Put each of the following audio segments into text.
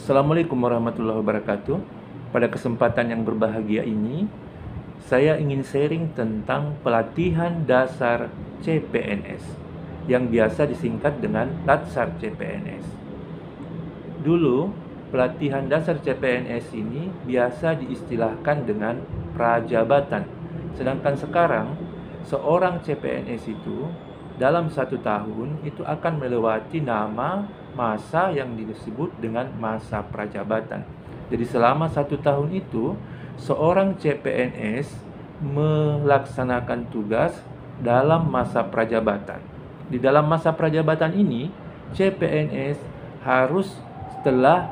Assalamualaikum warahmatullahi wabarakatuh. Pada kesempatan yang berbahagia ini, saya ingin sharing tentang pelatihan dasar CPNS yang biasa disingkat dengan Latsar CPNS. Dulu, pelatihan dasar CPNS ini biasa diistilahkan dengan prajabatan. Sedangkan sekarang, seorang CPNS itu dalam satu tahun itu akan melewati nama masa yang disebut dengan masa prajabatan. Jadi selama satu tahun itu, seorang CPNS melaksanakan tugas dalam masa prajabatan. Di dalam masa prajabatan ini, CPNS harus telah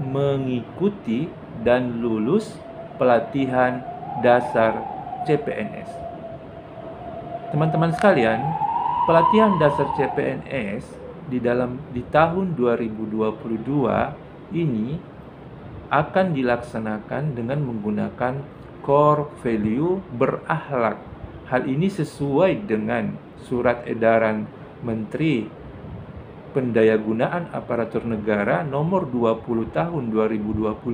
mengikuti dan lulus pelatihan dasar CPNS. Teman-teman sekalian, pelatihan dasar CPNS di dalam di tahun 2022 ini akan dilaksanakan dengan menggunakan core value berakhlak. Hal ini sesuai dengan surat edaran Menteri Pendayagunaan Aparatur Negara nomor 20 tahun 2021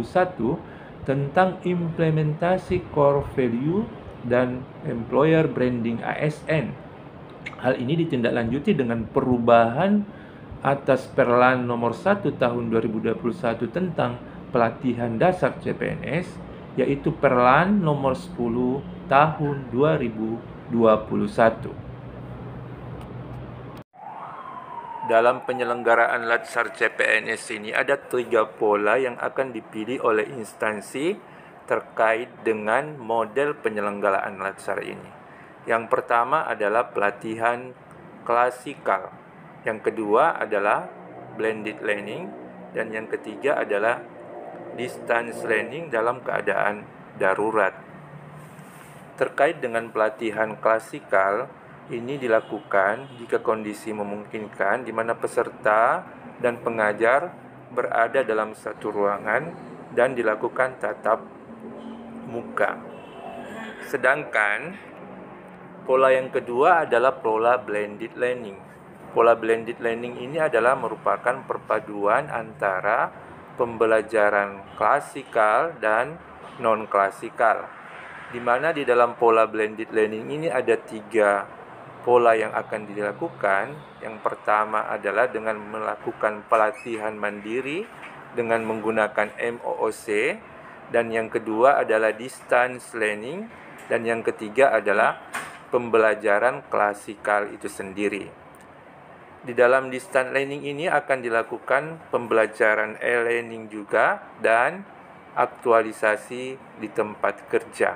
tentang implementasi core value dan employer branding ASN. Hal ini ditindaklanjuti dengan perubahan atas Perlan nomor 1 tahun 2021 tentang pelatihan dasar CPNS yaitu Perlan nomor 10 tahun 2021. Dalam penyelenggaraan Latsar CPNS ini ada tiga pola yang akan dipilih oleh instansi terkait dengan model penyelenggaraan Latsar ini. Yang pertama adalah pelatihan klasikal yang kedua adalah blended learning dan yang ketiga adalah distance learning dalam keadaan darurat. Terkait dengan pelatihan klasikal, ini dilakukan jika kondisi memungkinkan di mana peserta dan pengajar berada dalam satu ruangan dan dilakukan tatap muka. Sedangkan pola yang kedua adalah pola blended learning Pola blended learning ini adalah merupakan perpaduan antara pembelajaran klasikal dan non-klasikal. Di mana di dalam pola blended learning ini ada tiga pola yang akan dilakukan. Yang pertama adalah dengan melakukan pelatihan mandiri dengan menggunakan MOOC dan yang kedua adalah distance learning dan yang ketiga adalah pembelajaran klasikal itu sendiri. Di dalam distance learning ini akan dilakukan pembelajaran e-learning juga dan aktualisasi di tempat kerja.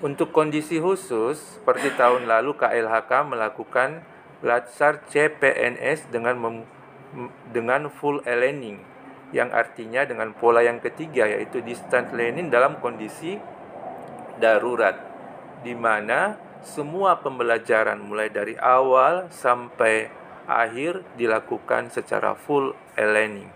Untuk kondisi khusus, seperti tahun lalu KLHK melakukan Latsar CPNS dengan mem, dengan full e-learning yang artinya dengan pola yang ketiga yaitu distance learning dalam kondisi darurat di mana semua pembelajaran mulai dari awal sampai akhir dilakukan secara full e-learning.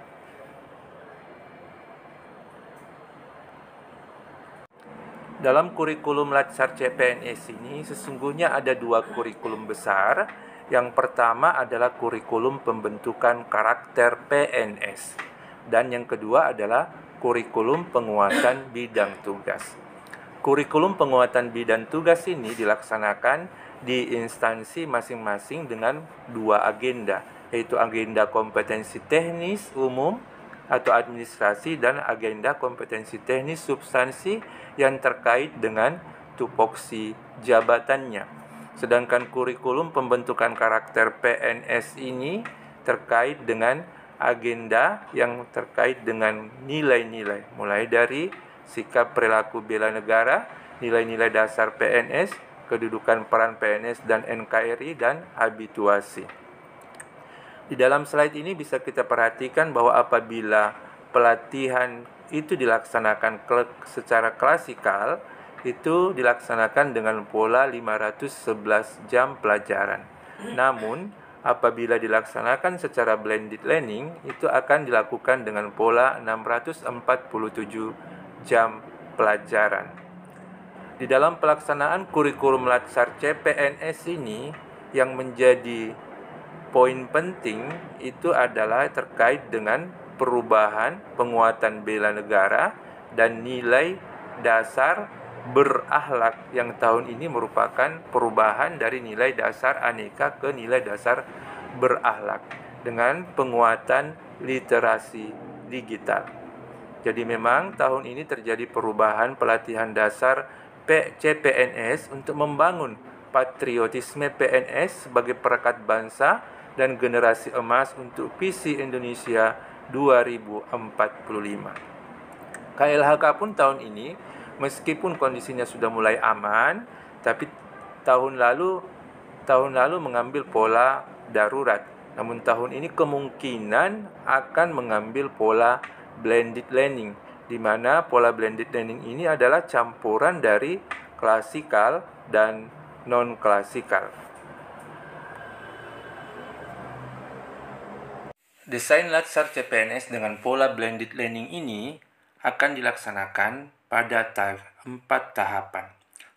Dalam kurikulum Latsar CPNS ini sesungguhnya ada dua kurikulum besar. Yang pertama adalah kurikulum pembentukan karakter PNS dan yang kedua adalah kurikulum penguatan bidang tugas. Kurikulum penguatan bidan tugas ini dilaksanakan di instansi masing-masing dengan dua agenda, yaitu agenda kompetensi teknis umum atau administrasi dan agenda kompetensi teknis substansi yang terkait dengan tupoksi jabatannya. Sedangkan kurikulum pembentukan karakter PNS ini terkait dengan agenda yang terkait dengan nilai-nilai, mulai dari sikap perilaku bela negara, nilai-nilai dasar PNS, kedudukan peran PNS dan NKRI, dan habituasi. Di dalam slide ini bisa kita perhatikan bahwa apabila pelatihan itu dilaksanakan secara klasikal, itu dilaksanakan dengan pola 511 jam pelajaran. Namun, apabila dilaksanakan secara blended learning itu akan dilakukan dengan pola 647 jam pelajaran. Di dalam pelaksanaan kurikulum Latsar CPNS ini yang menjadi poin penting itu adalah terkait dengan perubahan penguatan bela negara dan nilai dasar berakhlak yang tahun ini merupakan perubahan dari nilai dasar aneka ke nilai dasar berakhlak dengan penguatan literasi digital. Jadi memang tahun ini terjadi perubahan pelatihan dasar CPNS untuk membangun patriotisme PNS sebagai perekat bangsa dan generasi emas untuk visi Indonesia 2045. KLHK pun tahun ini meskipun kondisinya sudah mulai aman, tapi tahun lalu tahun lalu mengambil pola darurat. Namun tahun ini kemungkinan akan mengambil pola blended learning, di mana pola blended learning ini adalah campuran dari klasikal dan non-klasikal. Desain Latsar CPNS dengan pola blended learning ini akan dilaksanakan pada empat tahapan.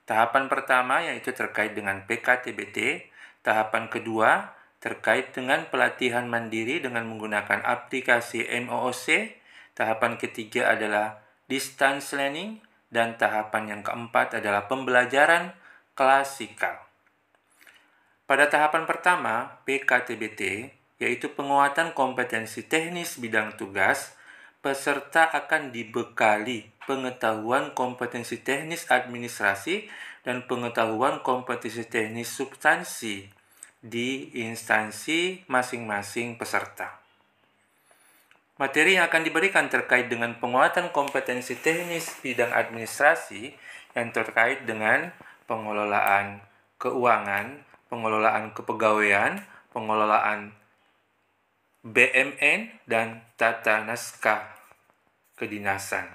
Tahapan pertama yaitu terkait dengan PKTBT, tahapan kedua terkait dengan pelatihan mandiri dengan menggunakan aplikasi MOOC, Tahapan ketiga adalah distance learning dan tahapan yang keempat adalah pembelajaran klasikal. Pada tahapan pertama, PKTBT, yaitu penguatan kompetensi teknis bidang tugas, peserta akan dibekali pengetahuan kompetensi teknis administrasi dan pengetahuan kompetensi teknis substansi di instansi masing-masing peserta. Materi yang akan diberikan terkait dengan penguatan kompetensi teknis bidang administrasi yang terkait dengan pengelolaan keuangan, pengelolaan kepegawaian, pengelolaan BMN, dan tata naskah kedinasan.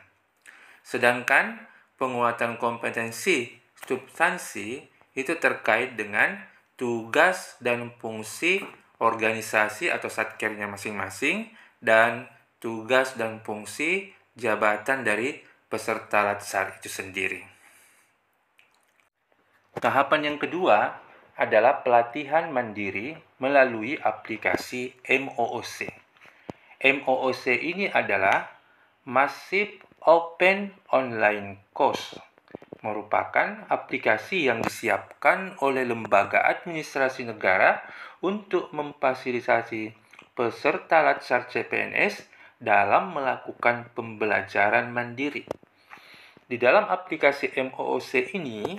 Sedangkan penguatan kompetensi substansi itu terkait dengan tugas dan fungsi organisasi atau satkernya masing-masing, dan tugas dan fungsi jabatan dari peserta latsar itu sendiri. Tahapan yang kedua adalah pelatihan mandiri melalui aplikasi MOOC. MOOC ini adalah Massive Open Online Course, merupakan aplikasi yang disiapkan oleh lembaga administrasi negara untuk memfasilitasi peserta Latsar CPNS dalam melakukan pembelajaran mandiri. Di dalam aplikasi MOOC ini,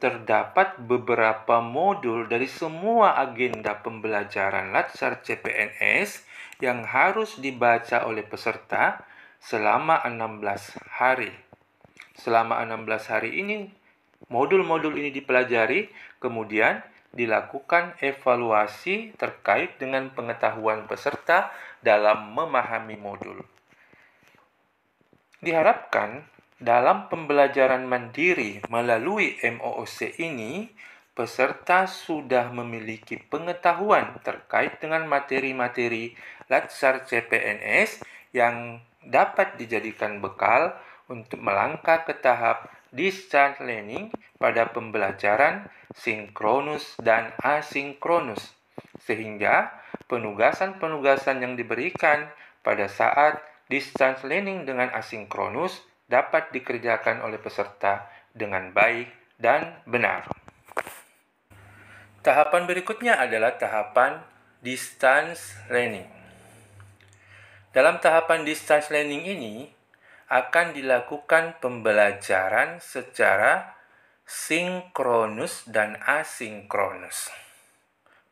terdapat beberapa modul dari semua agenda pembelajaran Latsar CPNS yang harus dibaca oleh peserta selama 16 hari. Selama 16 hari ini, modul-modul ini dipelajari, kemudian dilakukan evaluasi terkait dengan pengetahuan peserta dalam memahami modul. Diharapkan dalam pembelajaran mandiri melalui MOOC ini, peserta sudah memiliki pengetahuan terkait dengan materi-materi latsar CPNS yang dapat dijadikan bekal untuk melangkah ke tahap distance learning pada pembelajaran sinkronus dan asinkronus, sehingga penugasan-penugasan yang diberikan pada saat distance learning dengan asinkronus dapat dikerjakan oleh peserta dengan baik dan benar. Tahapan berikutnya adalah tahapan distance learning. Dalam tahapan distance learning ini, akan dilakukan pembelajaran secara sinkronus dan asinkronus.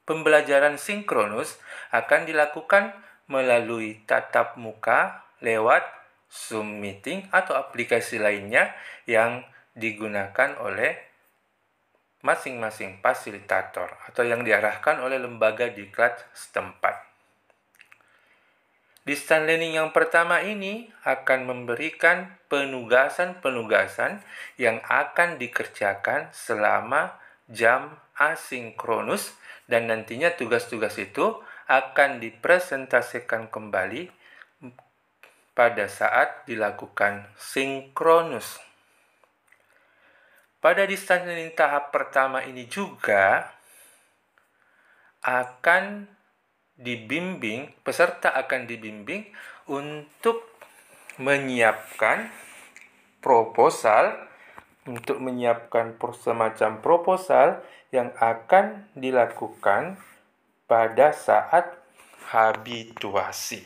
Pembelajaran sinkronus akan dilakukan melalui tatap muka lewat Zoom meeting atau aplikasi lainnya yang digunakan oleh masing-masing fasilitator atau yang diarahkan oleh lembaga diklat setempat. Distance learning yang pertama ini akan memberikan penugasan-penugasan yang akan dikerjakan selama jam asinkronus dan nantinya tugas-tugas itu akan dipresentasikan kembali pada saat dilakukan sinkronus. Pada distance learning tahap pertama ini juga akan dibimbing, peserta akan dibimbing untuk menyiapkan proposal untuk menyiapkan semacam proposal yang akan dilakukan pada saat habituasi.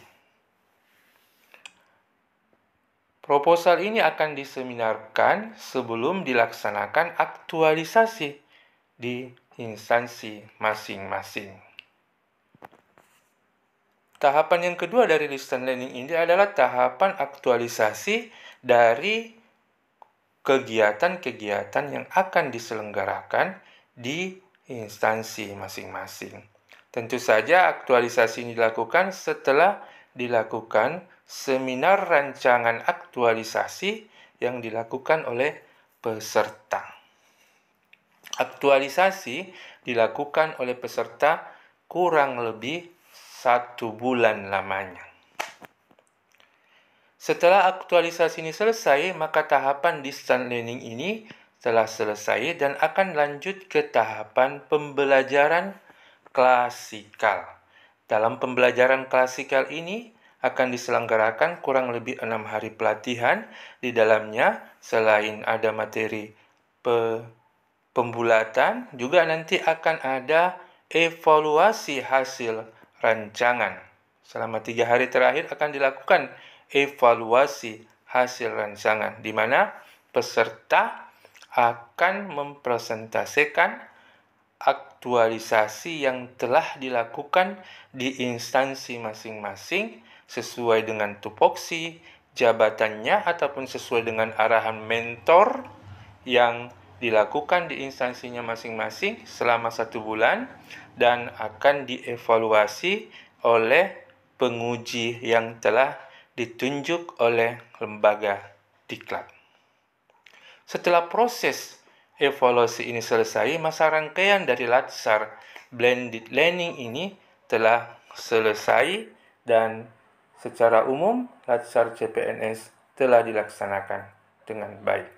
Proposal ini akan diseminarkan sebelum dilaksanakan aktualisasi di instansi masing-masing. Tahapan yang kedua dari distance learning ini adalah tahapan aktualisasi dari kegiatan-kegiatan yang akan diselenggarakan di instansi masing-masing. Tentu saja aktualisasi ini dilakukan setelah dilakukan seminar rancangan aktualisasi yang dilakukan oleh peserta. Aktualisasi dilakukan oleh peserta kurang lebih satu bulan lamanya. Setelah aktualisasi ini selesai, maka tahapan distance learning ini telah selesai dan akan lanjut ke tahapan pembelajaran klasikal. Dalam pembelajaran klasikal ini akan diselenggarakan kurang lebih enam hari pelatihan di dalamnya selain ada materi pe pembulatan juga nanti akan ada evaluasi hasil rancangan. Selama tiga hari terakhir akan dilakukan evaluasi hasil rancangan, di mana peserta akan mempresentasikan aktualisasi yang telah dilakukan di instansi masing-masing sesuai dengan tupoksi, jabatannya, ataupun sesuai dengan arahan mentor yang dilakukan di instansinya masing-masing selama satu bulan dan akan dievaluasi oleh penguji yang telah ditunjuk oleh lembaga diklat. Setelah proses evaluasi ini selesai, masa rangkaian dari Latsar Blended Learning ini telah selesai dan secara umum Latsar CPNS telah dilaksanakan dengan baik.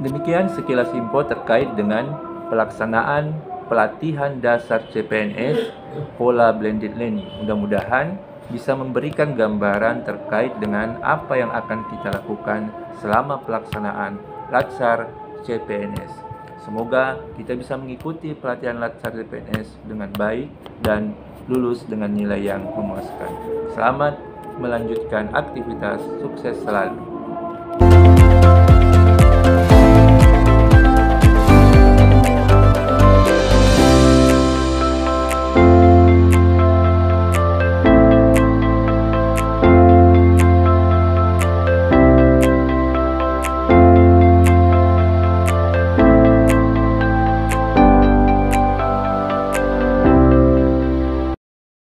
Demikian sekilas info terkait dengan pelaksanaan pelatihan dasar CPNS pola blended learning. Mudah-mudahan bisa memberikan gambaran terkait dengan apa yang akan kita lakukan selama pelaksanaan Latsar CPNS. Semoga kita bisa mengikuti pelatihan Latsar CPNS dengan baik dan lulus dengan nilai yang memuaskan. Selamat melanjutkan aktivitas sukses selalu.